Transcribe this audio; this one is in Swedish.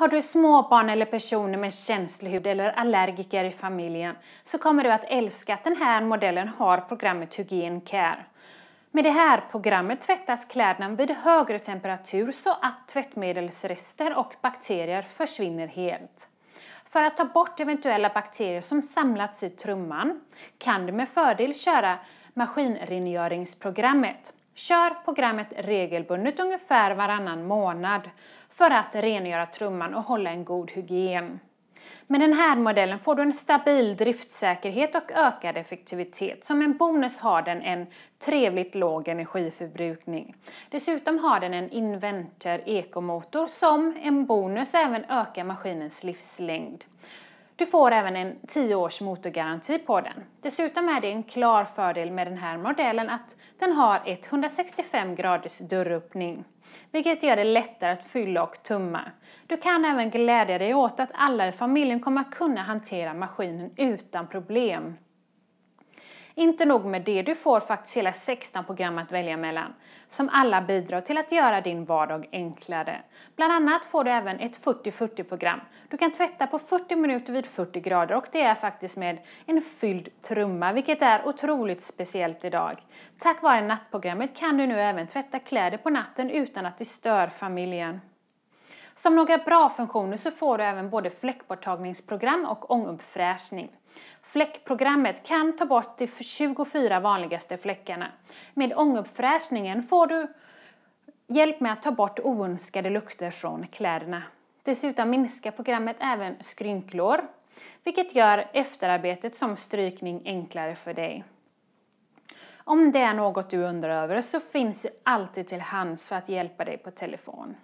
Har du småbarn eller personer med känslig hud eller allergiker i familjen så kommer du att älska att den här modellen har programmet Hygien Care. Med det här programmet tvättas kläderna vid högre temperatur så att tvättmedelsrester och bakterier försvinner helt. För att ta bort eventuella bakterier som samlats i trumman kan du med fördel köra maskinrengöringsprogrammet. Kör programmet regelbundet ungefär varannan månad för att rengöra trumman och hålla en god hygien. Med den här modellen får du en stabil driftsäkerhet och ökad effektivitet. Som en bonus har den en trevligt låg energiförbrukning. Dessutom har den en Inventor ekomotor som en bonus även ökar maskinens livslängd. Du får även en 10 års motorgaranti på den. Dessutom är det en klar fördel med den här modellen att den har 165 graders dörröppning, vilket gör det lättare att fylla och tumma. Du kan även glädja dig åt att alla i familjen kommer att kunna hantera maskinen utan problem. Inte nog med det, du får faktiskt hela 16 program att välja mellan som alla bidrar till att göra din vardag enklare. Bland annat får du även ett 40-40-program. Du kan tvätta på 40 minuter vid 40 grader och det är faktiskt med en fylld trumma vilket är otroligt speciellt idag. Tack vare nattprogrammet kan du nu även tvätta kläder på natten utan att det stör familjen. Som några bra funktioner så får du även både fläckborttagningsprogram och ånguppfräschning. Fläckprogrammet kan ta bort de 24 vanligaste fläckarna. Med ånguppfräschningen får du hjälp med att ta bort oönskade lukter från kläderna. Dessutom minskar programmet även skrynklor, vilket gör efterarbetet som strykning enklare för dig. Om det är något du undrar över så finns jag alltid till hands för att hjälpa dig på telefon.